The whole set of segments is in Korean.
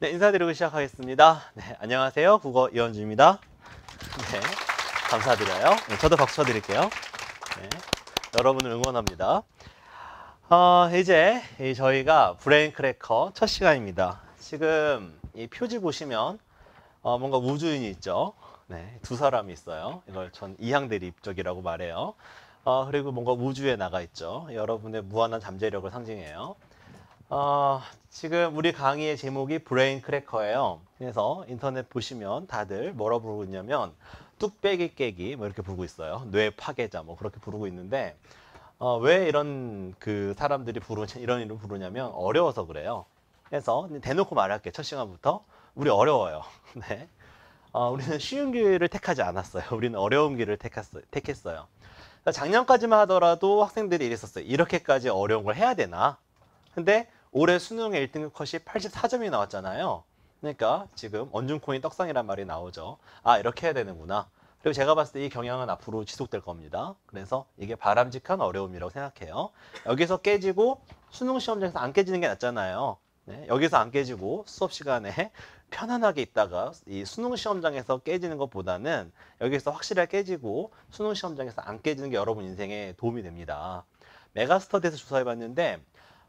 네, 인사드리고 시작하겠습니다. 네, 안녕하세요. 국어 이현주입니다. 네, 감사드려요. 네, 저도 박수 쳐드릴게요. 네, 여러분을 응원합니다. 어, 이제 저희가 브레인 크래커 첫 시간입니다. 지금 이 표지 보시면 어, 뭔가 우주인이 있죠. 네, 두 사람이 있어요. 이걸 전 이항대리 입적이라고 말해요. 어, 그리고 뭔가 우주에 나가 있죠. 여러분의 무한한 잠재력을 상징해요. 어, 지금 우리 강의의 제목이 브레인 크래커예요. 그래서 인터넷 보시면 다들 뭐라 부르고 있냐면 뚝배기 깨기 뭐 이렇게 부르고 있어요. 뇌 파괴자 뭐 그렇게 부르고 있는데 어, 왜 이런 그 사람들이 부르냐 이런 이름 부르냐면 어려워서 그래요. 그래서 대놓고 말할게 첫 시간부터 우리 어려워요. 네. 어, 우리는 쉬운 길을 택하지 않았어요. 우리는 어려운 길을 택했어, 택했어요. 그러니까 작년까지만 하더라도 학생들이 이랬었어요. 이렇게까지 어려운 걸 해야 되나? 근데 올해 수능의 1등급 컷이 84점이 나왔잖아요. 그러니까 지금 언중코인 떡상이란 말이 나오죠. 아 이렇게 해야 되는구나. 그리고 제가 봤을 때 이 경향은 앞으로 지속될 겁니다. 그래서 이게 바람직한 어려움이라고 생각해요. 여기서 깨지고 수능 시험장에서 안 깨지는 게 낫잖아요. 네, 여기서 안 깨지고 수업 시간에 편안하게 있다가 이 수능 시험장에서 깨지는 것보다는 여기서 확실하게 깨지고 수능 시험장에서 안 깨지는 게 여러분 인생에 도움이 됩니다. 메가스터디에서 조사해봤는데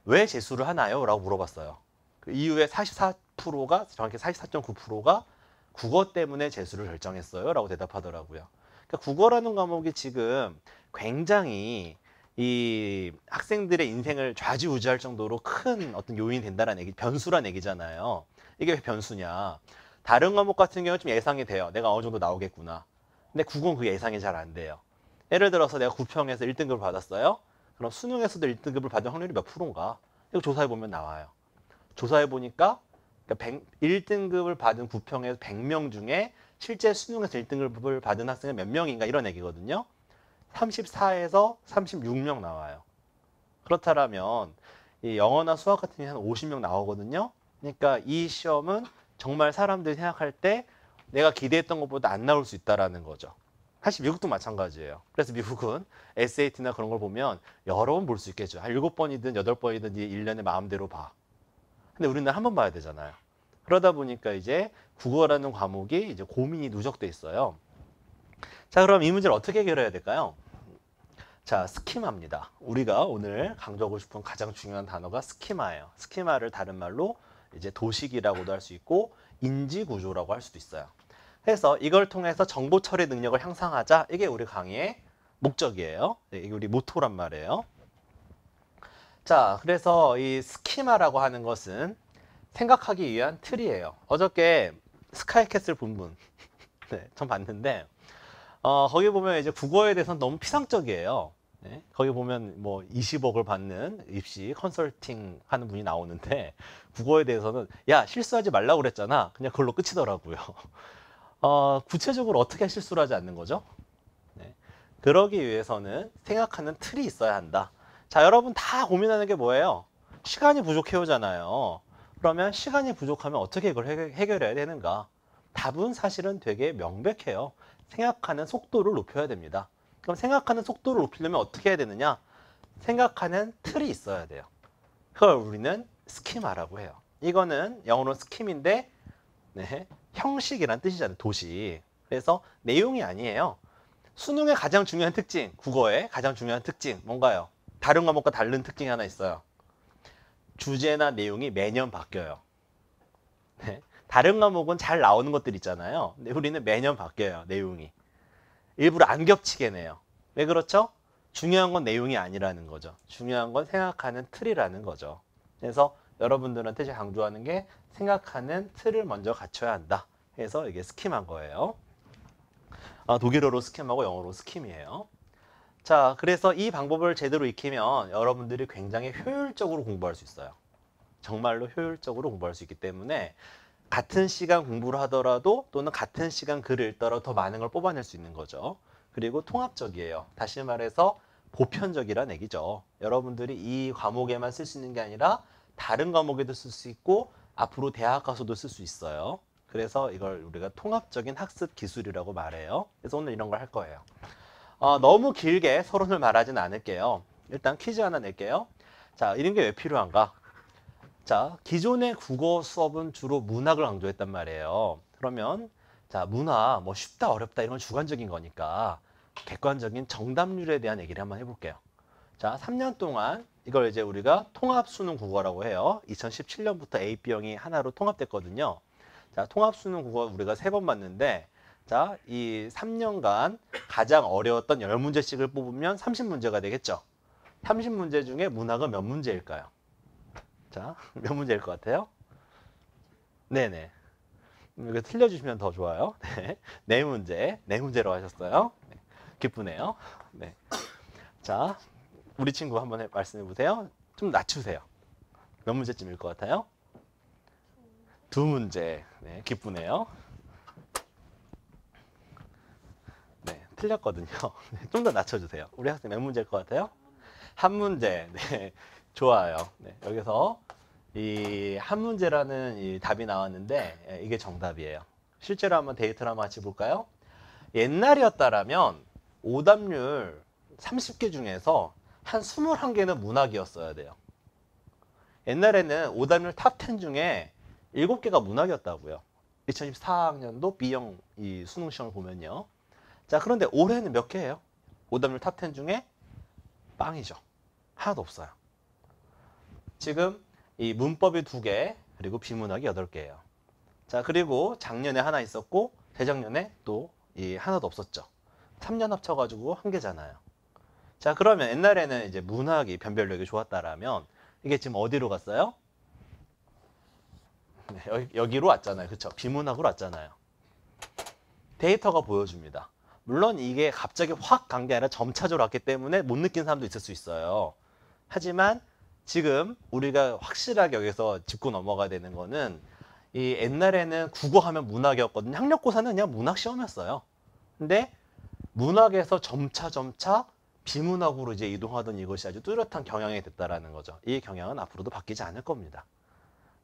왜 재수를 하나요? 라고 물어봤어요. 그 이후에 44%가 정확히 44.9%가 국어 때문에 재수를 결정했어요. 라고 대답하더라고요. 그러니까 국어라는 과목이 지금 굉장히 이 학생들의 인생을 좌지우지할 정도로 큰 어떤 요인이 된다는 얘기, 변수란 얘기잖아요. 이게 왜 변수냐. 다른 과목 같은 경우는 좀 예상이 돼요. 내가 어느 정도 나오겠구나. 근데 국어는 그 예상이 잘 안 돼요. 예를 들어서 내가 구평에서 1등급을 받았어요. 그럼 수능에서도 1등급을 받은 확률이 몇 프로인가? 이거 조사해 보면 나와요. 조사해 보니까 그니까1 0등급을 받은 구평에서 100명 중에 실제 수능에서 1등급을 받은 학생은 몇 명인가 이런 얘기거든요. 34에서 36명 나와요. 그렇다면 이 영어나 수학 같은 게 한 50명 나오거든요. 그러니까 이 시험은 정말 사람들이 생각할 때 내가 기대했던 것보다 안 나올 수 있다라는 거죠. 사실 미국도 마찬가지예요. 그래서 미국은 SAT나 그런 걸 보면 여러 번 볼 수 있겠죠. 한 일곱 번이든 여덟 번이든 네 일년에 마음대로 봐. 근데 우리는 한 번 봐야 되잖아요. 그러다 보니까 이제 국어라는 과목이 이제 고민이 누적돼 있어요. 자, 그럼 이 문제를 어떻게 해결해야 될까요? 자, 스키마입니다. 우리가 오늘 강조하고 싶은 가장 중요한 단어가 스키마예요. 스키마를 다른 말로 이제 도식이라고도 할 수 있고 인지 구조라고 할 수도 있어요. 해서 이걸 통해서 정보 처리 능력을 향상하자. 이게 우리 강의의 목적이에요. 네, 이게 우리 모토란 말이에요. 자, 그래서 이 스키마라고 하는 것은 생각하기 위한 틀이에요. 어저께 스카이캐슬 본분 네, 전 봤는데 어, 거기 보면 이제 국어에 대해서는 너무 피상적이에요. 네, 거기 보면 뭐 20억을 받는 입시 컨설팅 하는 분이 나오는데 국어에 대해서는 야 실수하지 말라고 그랬잖아. 그냥 그걸로 끝이더라고요. 어, 구체적으로 어떻게 실수를 하지 않는 거죠? 네. 그러기 위해서는 생각하는 틀이 있어야 한다. 자, 여러분 다 고민하는 게 뭐예요? 시간이 부족해오잖아요. 그러면 시간이 부족하면 어떻게 이걸 해결해야 되는가? 답은 사실은 되게 명백해요. 생각하는 속도를 높여야 됩니다. 그럼 생각하는 속도를 높이려면 어떻게 해야 되느냐? 생각하는 틀이 있어야 돼요. 그걸 우리는 스키마라고 해요. 이거는 영어로 스킴인데 네, 형식이란 뜻이잖아요. 도시. 그래서 내용이 아니에요. 수능의 가장 중요한 특징, 국어의 가장 중요한 특징 뭔가요? 다른 과목과 다른 특징이 하나 있어요. 주제나 내용이 매년 바뀌어요. 네. 다른 과목은 잘 나오는 것들 있잖아요. 근데 우리는 매년 바뀌어요, 내용이. 일부러 안 겹치게 내요. 왜 그렇죠? 중요한 건 내용이 아니라는 거죠. 중요한 건 생각하는 틀이라는 거죠. 그래서 여러분들한테 제가 강조하는 게 생각하는 틀을 먼저 갖춰야 한다. 해서 이게 스킴한 거예요. 아, 독일어로 스킴하고 영어로 스킴이에요. 자, 그래서 이 방법을 제대로 익히면 여러분들이 굉장히 효율적으로 공부할 수 있어요. 정말로 효율적으로 공부할 수 있기 때문에 같은 시간 공부를 하더라도 또는 같은 시간 글을 읽더라도 더 많은 걸 뽑아낼 수 있는 거죠. 그리고 통합적이에요. 다시 말해서 보편적이란 얘기죠. 여러분들이 이 과목에만 쓸 수 있는 게 아니라 다른 과목에도 쓸 수 있고 앞으로 대학 가서도 쓸 수 있어요. 그래서 이걸 우리가 통합적인 학습 기술이라고 말해요. 그래서 오늘 이런 걸 할 거예요. 어, 너무 길게 서론을 말하진 않을게요. 일단 퀴즈 하나 낼게요. 자, 이런 게 왜 필요한가? 자, 기존의 국어 수업은 주로 문학을 강조했단 말이에요. 그러면 자, 문학 뭐 쉽다 어렵다 이런 건 주관적인 거니까 객관적인 정답률에 대한 얘기를 한번 해볼게요. 자, 3년 동안 이걸 이제 우리가 통합수능 국어라고 해요. 2017년부터 A, B형이 하나로 통합됐거든요. 자, 통합수능 국어 우리가 세 번 봤는데 자, 이 3년간 가장 어려웠던 10문제씩을 뽑으면 30문제가 되겠죠. 30문제 중에 문학은 몇 문제일까요? 자, 몇 문제일 것 같아요? 네네. 이거 틀려주시면 더 좋아요. 네. 네 문제. 네 문제로 하셨어요. 네. 기쁘네요. 네. 자, 우리 친구 한번 말씀해 보세요. 좀 낮추세요. 몇 문제쯤일 것 같아요? 두 문제. 네, 기쁘네요. 네, 틀렸거든요. 네, 좀더 낮춰주세요. 우리 학생 몇 문제일 것 같아요? 한 문제. 네, 좋아요. 네, 여기서 이 한 문제라는 이 답이 나왔는데 예, 이게 정답이에요. 실제로 한번 데이터를 한번 같이 볼까요? 옛날이었다라면 오답률 30개 중에서 한 21개는 문학이었어야 돼요. 옛날에는 오답률 탑10 중에 7개가 문학이었다고요. 2014학년도 B형 이 수능 시험을 보면요. 자, 그런데 올해는 몇 개예요? 오답률 탑10 중에 빵이죠. 하나도 없어요. 지금 이 문법이 두 개, 그리고 비문학이 여덟 개예요. 자, 그리고 작년에 하나 있었고 재작년에 또 이 하나도 없었죠. 3년 합쳐가지고 한 개잖아요. 자, 그러면 옛날에는 이제 문학이 변별력이 좋았다라면 이게 지금 어디로 갔어요? 네, 여기로 왔잖아요. 그렇죠? 비문학으로 왔잖아요. 데이터가 보여줍니다. 물론 이게 갑자기 확 간 게 아니라 점차적으로 왔기 때문에 못 느낀 사람도 있을 수 있어요. 하지만 지금 우리가 확실하게 여기서 짚고 넘어가야 되는 거는 이 옛날에는 국어하면 문학이었거든요. 학력고사는 그냥 문학 시험이었어요. 근데 문학에서 점차 점차 비문학으로 이제 이동하던 이것이 아주 뚜렷한 경향이 됐다라는 거죠. 이 경향은 앞으로도 바뀌지 않을 겁니다.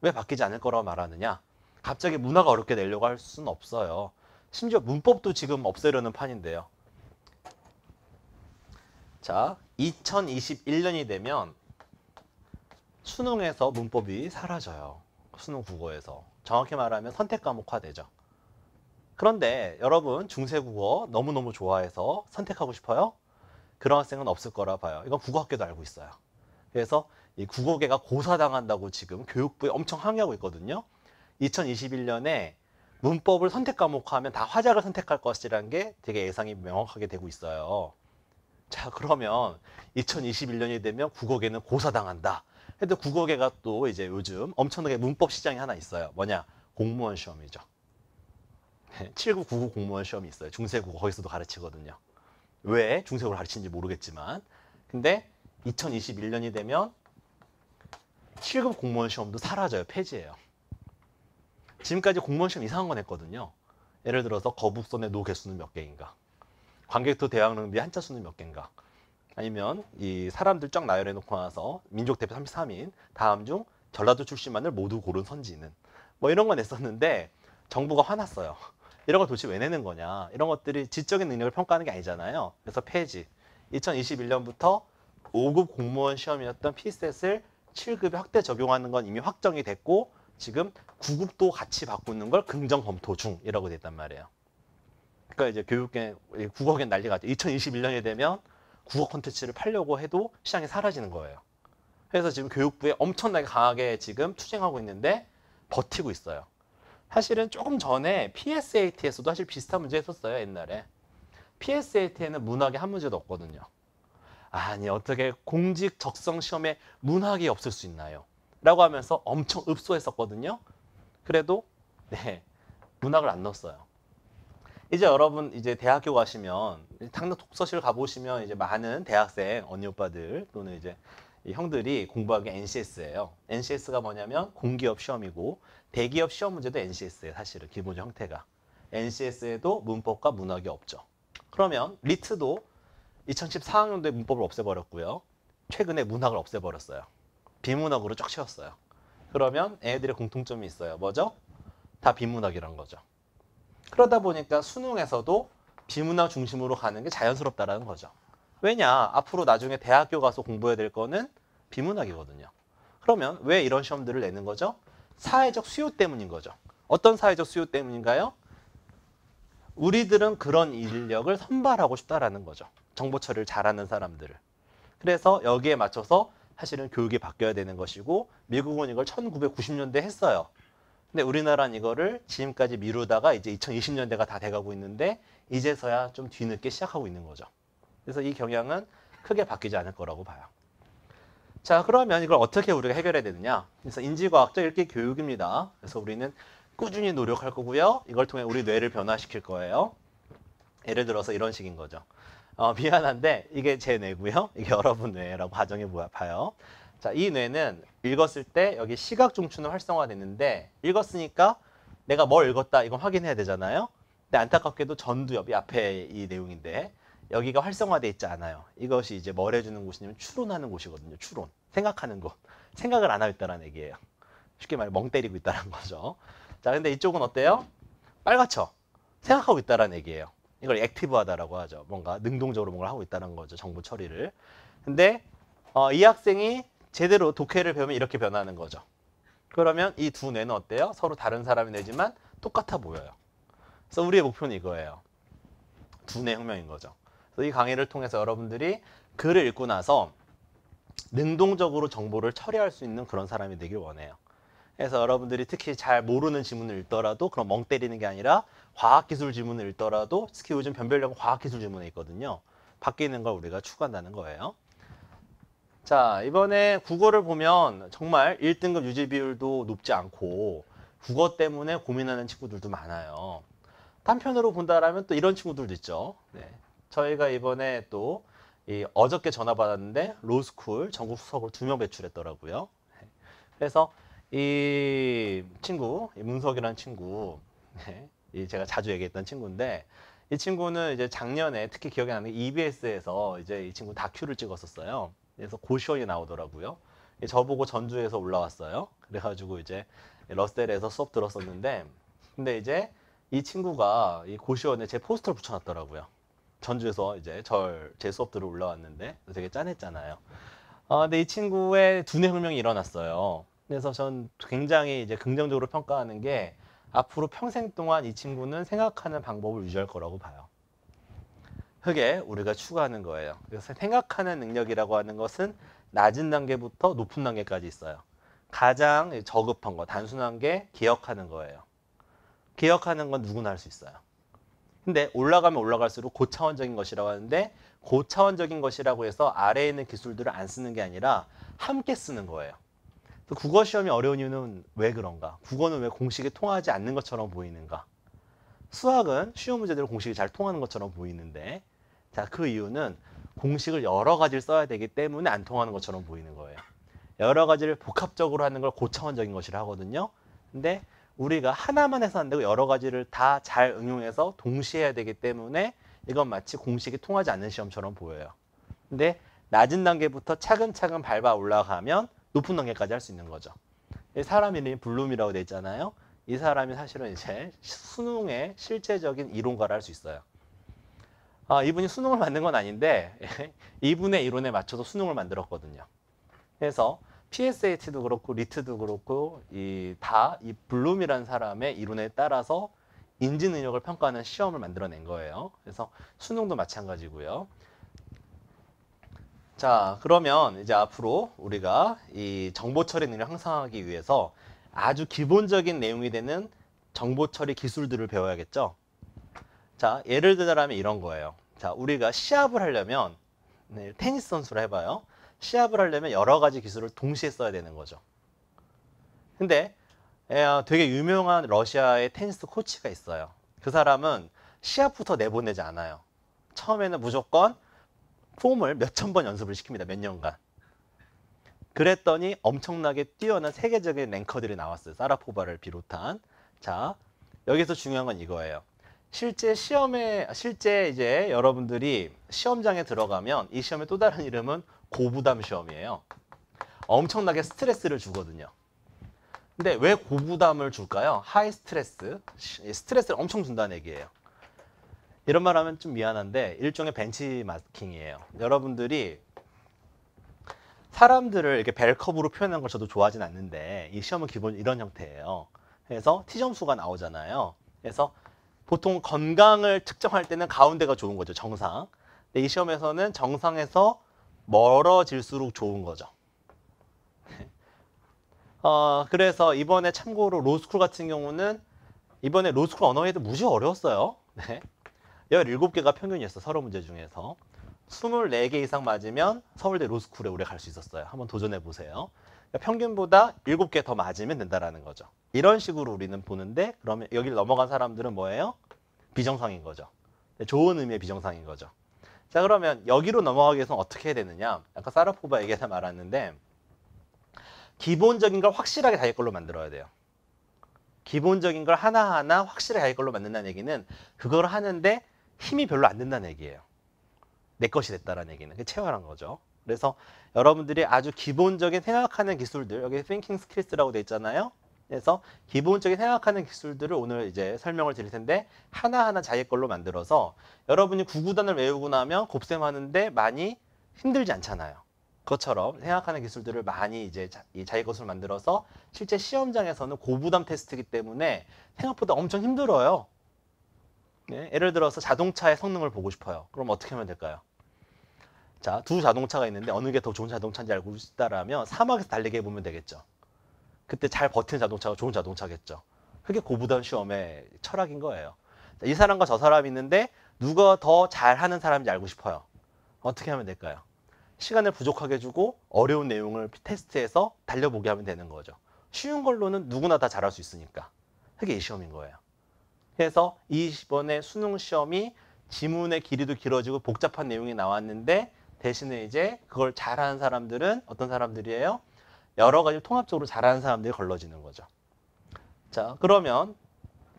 왜 바뀌지 않을 거라고 말하느냐? 갑자기 문화가 어렵게 내려고 할 수는 없어요. 심지어 문법도 지금 없애려는 판인데요. 자, 2021년이 되면 수능에서 문법이 사라져요. 수능 국어에서. 정확히 말하면 선택 과목화되죠. 그런데 여러분 중세 국어 너무너무 좋아해서 선택하고 싶어요? 그런 학생은 없을 거라 봐요. 이건 국어학교도 알고 있어요. 그래서 이 국어계가 고사당한다고 지금 교육부에 엄청 항의하고 있거든요. 2021년에 문법을 선택 과목 하면 다 화작을 선택할 것이라는 게 되게 예상이 명확하게 되고 있어요. 자 그러면 2021년이 되면 국어계는 고사당한다. 해도 국어계가 또 이제 요즘 엄청나게 문법 시장이 하나 있어요. 뭐냐 공무원 시험이죠. 7999 공무원 시험이 있어요. 중세국어 거기서도 가르치거든요. 왜 중세국어를 가르치는지 모르겠지만 근데 2021년이 되면 7급 공무원 시험도 사라져요. 폐지해요 지금까지 공무원 시험 이상한 건 했거든요. 예를 들어서 거북선의 노 개수는 몇 개인가 관객도 대학릉비 한자 수는 몇 개인가 아니면 이 사람들 쫙 나열해 놓고 나서 민족 대표 33인 다음 중 전라도 출신만을 모두 고른 선지는 뭐 이런 건 했었는데 정부가 화났어요. 이런 걸 도대체 왜 내는 거냐. 이런 것들이 지적인 능력을 평가하는 게 아니잖아요. 그래서 폐지. 2021년부터 5급 공무원 시험이었던 피셋을 7급에 확대 적용하는 건 이미 확정이 됐고 지금 9급도 같이 바꾸는 걸 긍정 검토 중이라고 됐단 말이에요. 그러니까 이제 교육계 국어계 난리가 났죠. 2021년이 되면 국어 콘텐츠를 팔려고 해도 시장이 사라지는 거예요. 그래서 지금 교육부에 엄청나게 강하게 지금 투쟁하고 있는데 버티고 있어요. 사실은 조금 전에 PSAT에서도 사실 비슷한 문제 했었어요 옛날에 PSAT에는 문학이 한 문제도 없거든요 아니 어떻게 공직 적성 시험에 문학이 없을 수 있나요? 라고 하면서 엄청 읍소했었거든요 그래도 네 문학을 안 넣었어요 이제 여러분 이제 대학교 가시면 당장 독서실 가보시면 이제 많은 대학생 언니 오빠들 또는 이제 형들이 공부하기 NCS예요. NCS가 뭐냐면 공기업 시험이고 대기업 시험 문제도 NCS예요. 사실은 기본적 형태가. NCS에도 문법과 문학이 없죠. 그러면 리트도 2014학년도에 문법을 없애버렸고요. 최근에 문학을 없애버렸어요. 비문학으로 쫙 채웠어요. 그러면 애들의 공통점이 있어요. 뭐죠? 다 비문학이란 거죠. 그러다 보니까 수능에서도 비문학 중심으로 가는 게 자연스럽다라는 거죠. 왜냐? 앞으로 나중에 대학교 가서 공부해야 될 거는 비문학이거든요. 그러면 왜 이런 시험들을 내는 거죠? 사회적 수요 때문인 거죠. 어떤 사회적 수요 때문인가요? 우리들은 그런 인력을 선발하고 싶다라는 거죠. 정보 처리를 잘하는 사람들을. 그래서 여기에 맞춰서 사실은 교육이 바뀌어야 되는 것이고 미국은 이걸 1990년대 했어요. 근데 우리나라는 이거를 지금까지 미루다가 이제 2020년대가 다 돼가고 있는데 이제서야 좀 뒤늦게 시작하고 있는 거죠. 그래서 이 경향은 크게 바뀌지 않을 거라고 봐요. 자, 그러면 이걸 어떻게 우리가 해결해야 되느냐? 그래서 인지과학적 읽기 교육입니다. 그래서 우리는 꾸준히 노력할 거고요. 이걸 통해 우리 뇌를 변화시킬 거예요. 예를 들어서 이런 식인 거죠. 어, 미안한데 이게 제 뇌고요. 이게 여러분 뇌라고 가정해 봐요. 자, 이 뇌는 읽었을 때 여기 시각 중추는 활성화됐는데 읽었으니까 내가 뭘 읽었다 이건 확인해야 되잖아요. 근데 안타깝게도 전두엽이 앞에 이 내용인데 여기가 활성화돼 있지 않아요. 이것이 이제 뭘 해주는 곳이냐면 추론하는 곳이거든요. 추론. 생각하는 곳. 생각을 안 하고 있다는 얘기예요. 쉽게 말해 멍 때리고 있다는 거죠. 자, 근데 이쪽은 어때요? 빨갛죠? 생각하고 있다는 얘기예요. 이걸 액티브하다라고 하죠. 뭔가 능동적으로 뭔가 하고 있다는 거죠. 정보 처리를. 근데 어, 이 학생이 제대로 독해를 배우면 이렇게 변하는 거죠. 그러면 이 두 뇌는 어때요? 서로 다른 사람이 되지만 똑같아 보여요. 그래서 우리의 목표는 이거예요. 두뇌 혁명인 거죠. 이 강의를 통해서 여러분들이 글을 읽고 나서 능동적으로 정보를 처리할 수 있는 그런 사람이 되길 원해요. 그래서 여러분들이 특히 잘 모르는 지문을 읽더라도 그런 멍 때리는 게 아니라 과학기술 지문을 읽더라도 특히 요즘 변별력 은 과학기술 지문에 있거든요. 바뀌는 걸 우리가 추구한다는 거예요. 자 이번에 국어를 보면 정말 1등급 유지 비율도 높지 않고 국어 때문에 고민하는 친구들도 많아요. 한편으로 본다라면 또 이런 친구들도 있죠. 네. 저희가 이번에 또 이 어저께 전화 받았는데 로스쿨 전국 수석을 두 명 배출했더라고요. 그래서 이 친구, 문석이라는 친구, 네, 제가 자주 얘기했던 친구인데 이 친구는 이제 작년에 특히 기억에 남는 게 EBS에서 이제 이 친구 다큐를 찍었었어요. 그래서 고시원이 나오더라고요. 저보고 전주에서 올라왔어요. 그래가지고 이제 러셀에서 수업 들었었는데 근데 이제 이 친구가 이 고시원에 제 포스터를 붙여놨더라고요. 전주에서 이제 절, 제 수업 들어 올라왔는데 되게 짠했잖아요. 어, 근데 이 친구의 두뇌 불명이 일어났어요. 그래서 전 굉장히 이제 긍정적으로 평가하는 게 앞으로 평생 동안 이 친구는 생각하는 방법을 유지할 거라고 봐요. 그게 우리가 추구하는 거예요. 그래서 생각하는 능력이라고 하는 것은 낮은 단계부터 높은 단계까지 있어요. 가장 저급한 거, 단순한 게 기억하는 거예요. 기억하는 건 누구나 할 수 있어요. 근데 올라가면 올라갈수록 고차원적인 것이라고 하는데 고차원적인 것이라고 해서 아래에 있는 기술들을 안 쓰는 게 아니라 함께 쓰는 거예요. 국어 시험이 어려운 이유는 왜 그런가? 국어는 왜 공식이 통하지 않는 것처럼 보이는가? 수학은 쉬운 문제들을 공식이 잘 통하는 것처럼 보이는데 자, 그 이유는 공식을 여러 가지를 써야 되기 때문에 안 통하는 것처럼 보이는 거예요. 여러 가지를 복합적으로 하는 걸 고차원적인 것이라 하거든요. 근데 우리가 하나만 해서 안 되고 여러 가지를 다 잘 응용해서 동시에 해야 되기 때문에 이건 마치 공식이 통하지 않는 시험처럼 보여요. 근데 낮은 단계부터 차근차근 밟아 올라가면 높은 단계까지 할 수 있는 거죠. 사람 이름이 블룸이라고 돼 있잖아요. 이 사람이 사실은 이제 수능의 실제적인 이론가를 할 수 있어요. 아, 이분이 수능을 만든 건 아닌데 이분의 이론에 맞춰서 수능을 만들었거든요. 그래서 PSH도 그렇고 리트도 그렇고 이 다이 블룸이란 사람의 이론에 따라서 인지 능력을 평가하는 시험을 만들어낸 거예요. 그래서 수능도 마찬가지고요. 자, 그러면 이제 앞으로 우리가 이 정보 처리 능력 향상하기 위해서 아주 기본적인 내용이 되는 정보 처리 기술들을 배워야겠죠. 자, 예를 들자면 이런 거예요. 자, 우리가 시합을 하려면 네, 테니스 선수를 해봐요. 시합을 하려면 여러 가지 기술을 동시에 써야 되는 거죠. 근데 예, 되게 유명한 러시아의 테니스 코치가 있어요. 그 사람은 시합부터 내보내지 않아요. 처음에는 무조건 폼을 몇 천 번 연습을 시킵니다. 몇 년간. 그랬더니 엄청나게 뛰어난 세계적인 랭커들이 나왔어요. 사라포바를 비롯한. 자, 여기서 중요한 건 이거예요. 실제 시험에 실제 이제 여러분들이 시험장에 들어가면 이 시험의 또 다른 이름은 고부담 시험이에요. 엄청나게 스트레스를 주거든요. 근데 왜 고부담을 줄까요? 하이 스트레스, 스트레스를 엄청 준다는 얘기예요. 이런 말 하면 좀 미안한데 일종의 벤치마킹이에요. 여러분들이 사람들을 이렇게 벨컵으로 표현한 걸 저도 좋아하진 않는데 이 시험은 기본 이런 형태예요. 그래서 T점수가 나오잖아요. 그래서 보통 건강을 측정할 때는 가운데가 좋은 거죠. 정상. 근데 이 시험에서는 정상에서 멀어질수록 좋은 거죠. 어, 그래서 이번에 참고로 로스쿨 같은 경우는 이번에 로스쿨 언어에도 무지 어려웠어요. 네. 17개가 평균이었어, 서른 문제 중에서. 24개 이상 맞으면 서울대 로스쿨에 오래 갈 수 있었어요. 한번 도전해 보세요. 그러니까 평균보다 7개 더 맞으면 된다라는 거죠. 이런 식으로 우리는 보는데 그러면 여기를 넘어간 사람들은 뭐예요? 비정상인 거죠. 네, 좋은 의미의 비정상인 거죠. 자 그러면 여기로 넘어가기 위해서는 어떻게 해야 되느냐 아까 사라포바 얘기해서 말았는데 기본적인 걸 확실하게 다기 걸로 만들어야 돼요 기본적인 걸 하나하나 확실하게 다기 걸로 만든다는 얘기는 그걸 하는데 힘이 별로 안 든다는 얘기예요 내 것이 됐다라는 얘기는 그게 체화란 거죠 그래서 여러분들이 아주 기본적인 생각하는 기술들 여기 thinking skills라고 돼 있잖아요 그래서 기본적인 생각하는 기술들을 오늘 이제 설명을 드릴 텐데 하나하나 자기 걸로 만들어서 여러분이 구구단을 외우고 나면 곱셈하는데 많이 힘들지 않잖아요. 그것처럼 생각하는 기술들을 많이 이제 자기 것으로 만들어서 실제 시험장에서는 고부담 테스트이기 때문에 생각보다 엄청 힘들어요. 네, 예를 들어서 자동차의 성능을 보고 싶어요. 그럼 어떻게 하면 될까요? 자, 두 자동차가 있는데 어느 게 더 좋은 자동차인지 알고 싶다라면 사막에서 달리기 해보면 되겠죠. 그때 잘 버티는 자동차가 좋은 자동차겠죠. 그게 고부단 시험의 철학인 거예요. 이 사람과 저 사람이 있는데 누가 더 잘하는 사람인지 알고 싶어요. 어떻게 하면 될까요? 시간을 부족하게 주고 어려운 내용을 테스트해서 달려보게 하면 되는 거죠. 쉬운 걸로는 누구나 다 잘할 수 있으니까. 그게 이 시험인 거예요. 그래서 이번에 수능 시험이 지문의 길이도 길어지고 복잡한 내용이 나왔는데 대신에 이제 그걸 잘하는 사람들은 어떤 사람들이에요? 여러 가지 통합적으로 잘하는 사람들이 걸러지는 거죠. 자, 그러면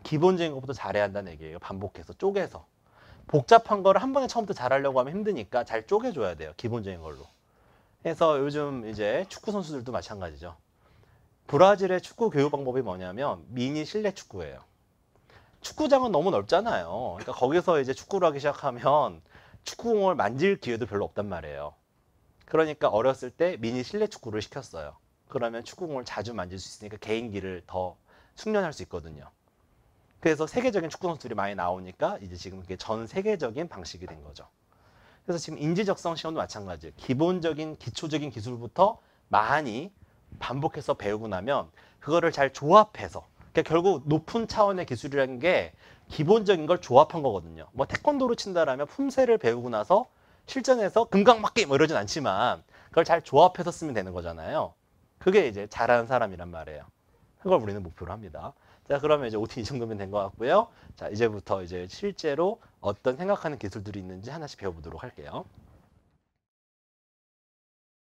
기본적인 것부터 잘해야 한다는 얘기예요. 반복해서 쪼개서. 복잡한 거를 한 번에 처음부터 잘하려고 하면 힘드니까 잘 쪼개줘야 돼요. 기본적인 걸로. 해서 요즘 이제 축구 선수들도 마찬가지죠. 브라질의 축구 교육 방법이 뭐냐면 미니 실내 축구예요. 축구장은 너무 넓잖아요. 그러니까 거기서 이제 축구를 하기 시작하면 축구공을 만질 기회도 별로 없단 말이에요. 그러니까 어렸을 때 미니 실내 축구를 시켰어요. 그러면 축구공을 자주 만질 수 있으니까 개인기를 더 숙련할 수 있거든요. 그래서 세계적인 축구 선수들이 많이 나오니까 이제 지금 그게 전 세계적인 방식이 된 거죠. 그래서 지금 인지적성 시험도 마찬가지예요. 기본적인 기초적인 기술부터 많이 반복해서 배우고 나면 그거를 잘 조합해서 그러니까 결국 높은 차원의 기술이라는 게 기본적인 걸 조합한 거거든요. 뭐 태권도로 친다라면 품새를 배우고 나서 실전에서 금강맞기 뭐 이러진 않지만 그걸 잘 조합해서 쓰면 되는 거잖아요. 그게 이제 잘하는 사람이란 말이에요. 그걸 우리는 목표로 합니다. 자, 그러면 이제 OT 이 정도면 된 것 같고요. 자, 이제부터 이제 실제로 어떤 생각하는 기술들이 있는지 하나씩 배워보도록 할게요.